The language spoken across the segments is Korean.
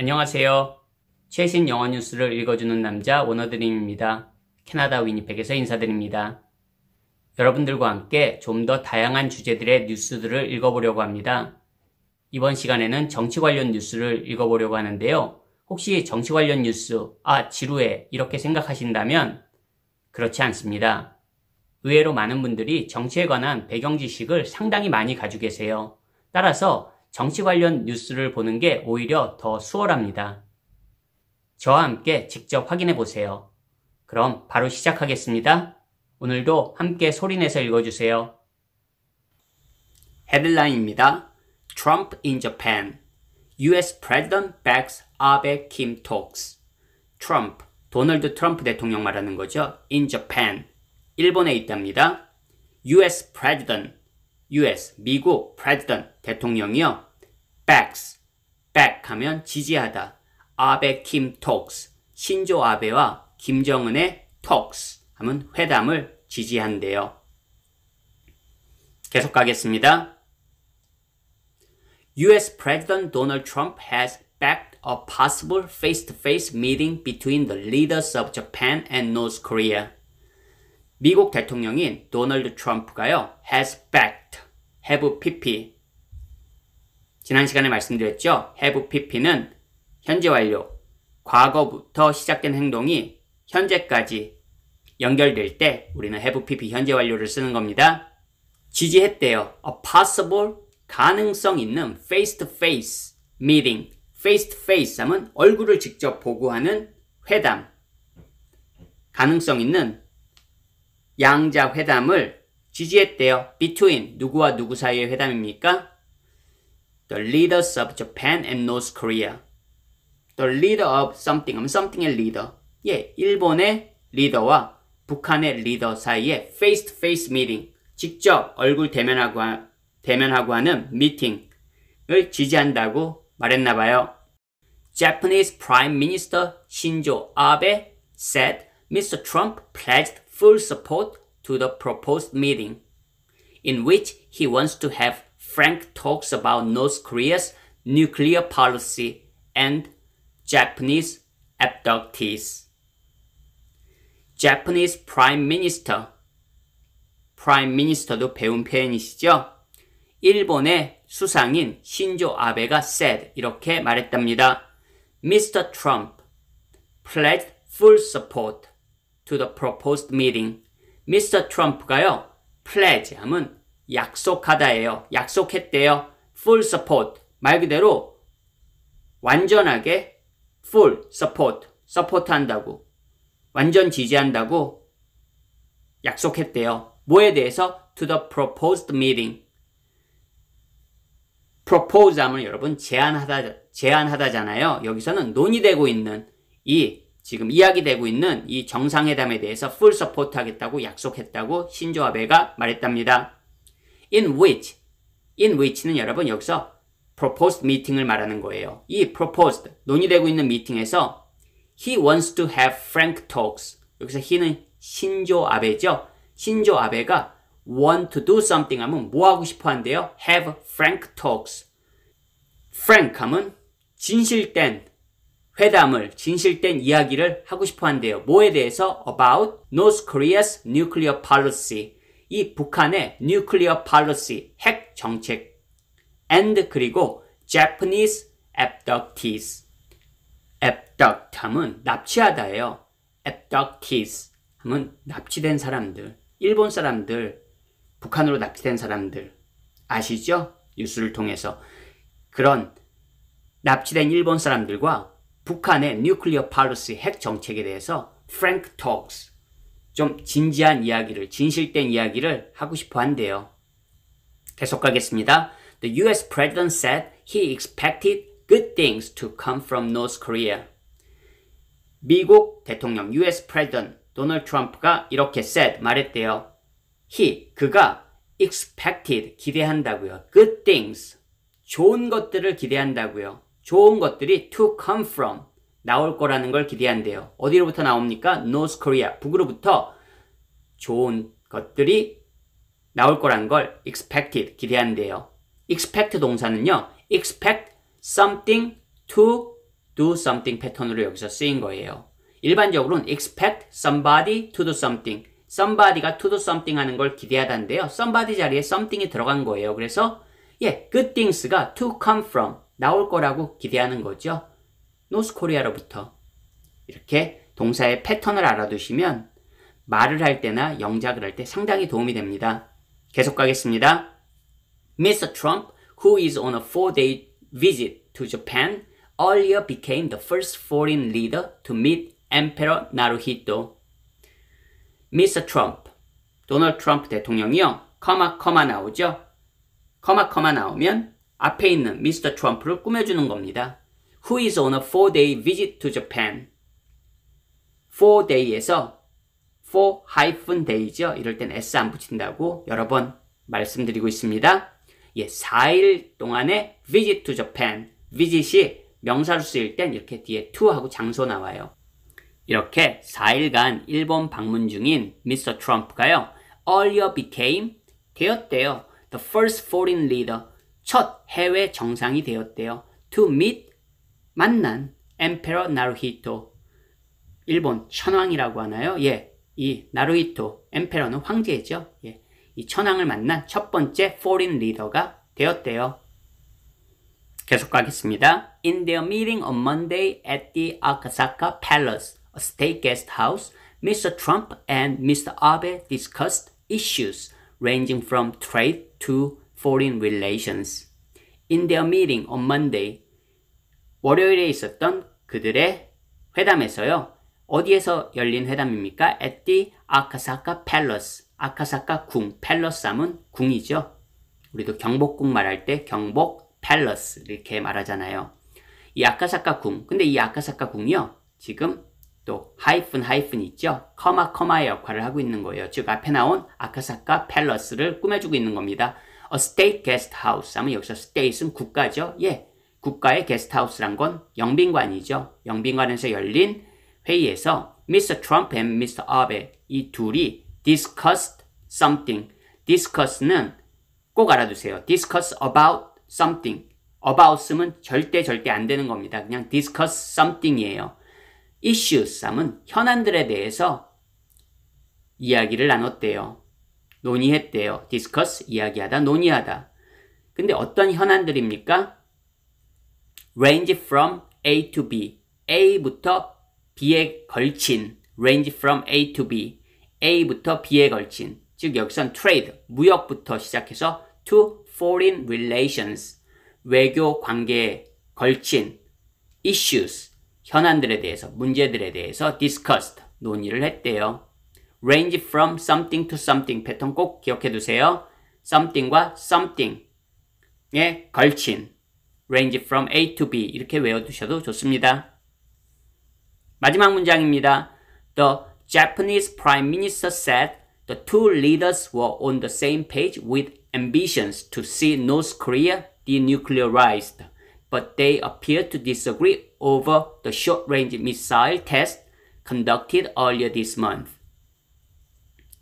안녕하세요. 최신 영어 뉴스를 읽어주는 남자 원어드림입니다. 캐나다 위니펙에서 인사드립니다. 여러분들과 함께 좀 더 다양한 주제들의 뉴스들을 읽어보려고 합니다. 이번 시간에는 정치 관련 뉴스를 읽어보려고 하는데요. 혹시 정치 관련 뉴스, 아, 지루해, 이렇게 생각하신다면 그렇지 않습니다. 의외로 많은 분들이 정치에 관한 배경 지식을 상당히 많이 가지고 계세요. 따라서 정치 관련 뉴스를 보는 게 오히려 더 수월합니다. 저와 함께 직접 확인해 보세요. 그럼 바로 시작하겠습니다. 오늘도 함께 소리내서 읽어주세요. 헤드라인입니다. Trump in Japan. U.S. President backs Abe Kim talks. Trump, 도널드 트럼프 대통령 말하는 거죠. In Japan. 일본에 있답니다. U.S. President, US 미국 president 대통령이요. backs back 하면 지지하다. 아베 킴 talks 신조 아베와 김정은의 talks 하면 회담을 지지한대요. 계속 가겠습니다. US President Donald Trump has backed a possible face-to-face meeting between the leaders of Japan and North Korea. 미국 대통령인 도널드 트럼프가요, has backed, have pp. 지난 시간에 말씀드렸죠? have pp는 현재 완료, 과거부터 시작된 행동이 현재까지 연결될 때 우리는 have pp 현재 완료를 쓰는 겁니다. 지지했대요. a possible, 가능성 있는 face to face meeting. face to face 하면 얼굴을 직접 보고 하는 회담. 가능성 있는 양자 회담을 지지했대요. between 누구와 누구 사이의 회담입니까? The leaders of Japan and North Korea. The leader of something 하면 something의 리더. 예, 일본의 리더와 북한의 리더 사이의 face to face meeting. 직접 얼굴 대면하고 하, 대면하고 하는 미팅을 지지한다고 말했나 봐요. Japanese Prime Minister Shinzo Abe said Mr. Trump pledged full support to the proposed meeting, in which he wants to have frank talks about North Korea's nuclear policy and Japanese abductees. Japanese Prime Minister Prime Minister도 배운 표현이시죠? 일본의 수상인 신조 아베가 said 이렇게 말했답니다. Mr. Trump pledged full support to the proposed meeting. Mr. t r u m p 가요 pledge 하면 약속하다예요. 약속했대요. full support. 말 그대로 완전하게 full support. 서포트 한다고. 완전 지지한다고 약속했대요. 뭐에 대해서? to the proposed meeting. propose 하면 여러분 제안하다 제안하다잖아요. 여기서는 논의되고 있는 이 지금 이야기되고 있는 이 정상회담에 대해서 풀 서포트 하겠다고 약속했다고 신조 아베가 말했답니다. in which in which는 여러분 여기서 proposed meeting을 말하는 거예요. 이 proposed 논의되고 있는 미팅에서 he wants to have frank talks. 여기서 he는 신조 아베죠. 신조 아베가 want to do something 하면 뭐 하고 싶어 한대요? have frank talks. frank 하면 진실된 회담을 진실된 이야기를 하고 싶어 한대요. 뭐에 대해서? About North Korea's nuclear policy. 이 북한의 nuclear policy, 핵 정책. And 그리고 Japanese abductees. abduct 하면 납치하다예요. abductees 하면 납치된 사람들. 일본 사람들, 북한으로 납치된 사람들. 아시죠? 뉴스를 통해서. 그런 납치된 일본 사람들과 북한의 뉴클리어 팔러시 핵 정책에 대해서 프랭크 톡스 좀 진지한 이야기를 진실된 이야기를 하고 싶어 한대요. 계속 가겠습니다. The US president said he expected good things to come from North Korea. 미국 대통령 US president 도널드 트럼프가 이렇게 said 말했대요. he 그가 expected 기대한다고요. good things 좋은 것들을 기대한다고요. 좋은 것들이 to come from 나올 거라는 걸 기대한대요. 어디로부터 나옵니까? North Korea 북으로부터 좋은 것들이 나올 거란 걸 expected 기대한대요. expect 동사는요. expect something to do something 패턴으로 여기서 쓰인 거예요. 일반적으로는 expect somebody to do something somebody가 to do something 하는 걸 기대하다인데요. somebody 자리에 something이 들어간 거예요. 그래서 예, good things가 to come from 나올 거라고 기대하는 거죠. North Korea로부터. 이렇게 동사의 패턴을 알아두시면 말을 할 때나 영작을 할 때 상당히 도움이 됩니다. 계속 가겠습니다. Mr. Trump, who is on a four-day visit to Japan, earlier became the first foreign leader to meet Emperor Naruhito. Mr. Trump, 도널드 트럼프 대통령이요. 커마 커마 나오죠. 커마 커마 나오면 앞에 있는 미스터 트럼프를 꾸며주는 겁니다. Who is on a four-day visit to Japan? four-day에서 four hyphen days죠. 이럴 땐 s 안 붙인다고 여러 번 말씀드리고 있습니다. 예, 4일 동안의 visit to Japan. visit이 명사로 쓰일 땐 이렇게 뒤에 to 하고 장소 나와요. 이렇게 4일간 일본 방문 중인 미스터 트럼프가요. earlier became 되었대요. the first foreign leader 첫 해외 정상이 되었대요. To meet 만난 Emperor Naruhito 일본 천황이라고 하나요? 예, 이 나루히토 엠페러는 황제죠. 예, 이 천황을 만난 첫 번째 foreign leader가 되었대요. 계속 가겠습니다. In their meeting on Monday at the Akasaka Palace, a state guest house, Mr. Trump and Mr. Abe discussed issues ranging from trade to Foreign Relations. In their meeting on Monday. 월요일에 있었던 그들의 회담에서요. 어디에서 열린 회담입니까? At the 아카사카 팰러스. 아카사카 궁. 팰러스함은 궁이죠. 우리도 경복궁 말할 때 경복 팰러스 이렇게 말하잖아요. 이 아카사카 궁. 근데 이 아카사카 궁이요. 지금 또 하이픈 하이픈 있죠. 커마 커마의 역할을 하고 있는 거예요. 즉 앞에 나온 아카사카 팰러스를 꾸며주고 있는 겁니다. A state guest house 하면 여기서 state은 국가죠. 예, 국가의 게스트하우스란 건 영빈관이죠. 영빈관에서 열린 회의에서 Mr. Trump and Mr. Abe 이 둘이 discussed something. discuss는 꼭 알아두세요. discuss about something. about은 절대 절대 안 되는 겁니다. 그냥 discuss something이에요. issues 함은 현안들에 대해서 이야기를 나눴대요. 논의했대요. discuss 이야기하다, 논의하다. 근데 어떤 현안들입니까? range from A to B. A부터 B에 걸친 range from A to B. A부터 B에 걸친. 즉 여기선 trade, 무역부터 시작해서 to foreign relations, 외교 관계에 걸친 issues, 현안들에 대해서, 문제들에 대해서 discussed, 논의를 했대요. range from something to something 패턴 꼭 기억해 두세요. something과 something에 걸친 range from A to B 이렇게 외워두셔도 좋습니다. 마지막 문장입니다. The Japanese Prime Minister said the two leaders were on the same page with ambitions to see North Korea denuclearized, but they appear to disagree over the short-range missile test conducted earlier this month.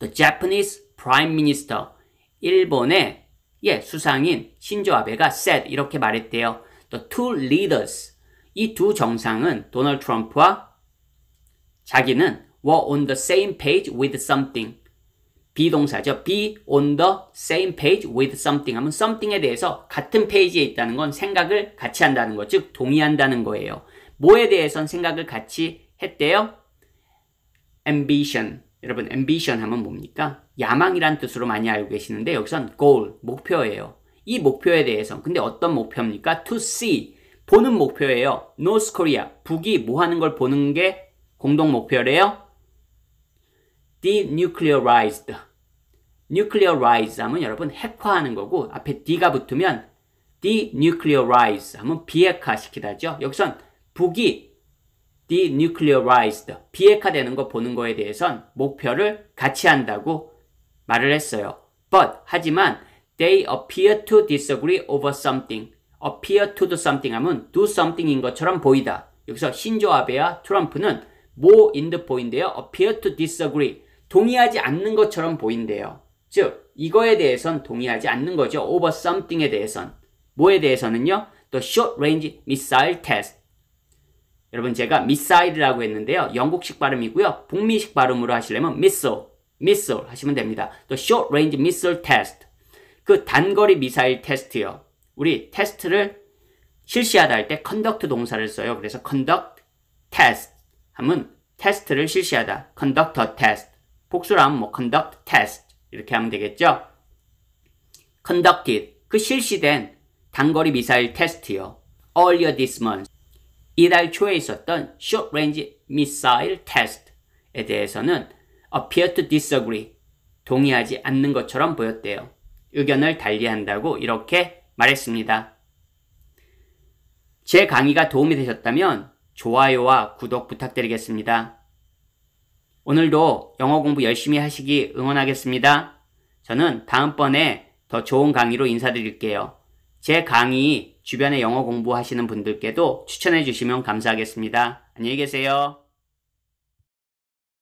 The Japanese Prime Minister 일본의 예, 수상인 신조 아베가 said 이렇게 말했대요. The two leaders 이 두 정상은 도널드 트럼프와 자기는 were on the same page with something 비동사죠. be on the same page with something 하면 something에 대해서 같은 페이지에 있다는 건 생각을 같이 한다는 거, 즉 동의한다는 거예요. 뭐에 대해선 생각을 같이 했대요? ambition 여러분 ambition 하면 뭡니까? 야망이란 뜻으로 많이 알고 계시는데 여기선 goal, 목표예요. 이 목표에 대해서 근데 어떤 목표입니까? to see, 보는 목표예요. North Korea, 북이 뭐 하는 걸 보는 게 공동 목표래요. denuclearized, nuclearize 하면 여러분 핵화하는 거고 앞에 d가 붙으면 denuclearize 하면 비핵화시키다죠. 여기선 북이 denuclearized, 비핵화되는 거 보는 거에 대해선 목표를 같이 한다고 말을 했어요. But, 하지만 they appear to disagree over something. appear to do something 하면 do something인 것처럼 보이다. 여기서 신조 아베와 트럼프는 more in the 보인데요. appear to disagree. 동의하지 않는 것처럼 보인대요. 즉, 이거에 대해선 동의하지 않는 거죠. over something에 대해선. 뭐에 대해서는요? The short range missile test. 여러분 제가 미사일이라고 했는데요. 영국식 발음이고요. 북미식 발음으로 하시려면 미 i 미 s 하시면 됩니다. 또 short range missile test. 그 단거리 미사일 테스트요. 우리 테스트를 실시하다 할 때 conduct 동사를 써요. 그래서 conduct test 하면 테스트를 실시하다. c o n d u c t o test. 복수로 하면 뭐 conduct test 이렇게 하면 되겠죠. conducted 그 실시된 단거리 미사일 테스트요. earlier this month 이달 초에 있었던 Short Range Missile Test에 대해서는 appear to disagree, 동의하지 않는 것처럼 보였대요. 의견을 달리한다고 이렇게 말했습니다. 제 강의가 도움이 되셨다면 좋아요와 구독 부탁드리겠습니다. 오늘도 영어 공부 열심히 하시기 응원하겠습니다. 저는 다음번에 더 좋은 강의로 인사드릴게요. 제 강의 주변에 영어 공부하시는 분들께도 추천해 주시면 감사하겠습니다. 안녕히 계세요.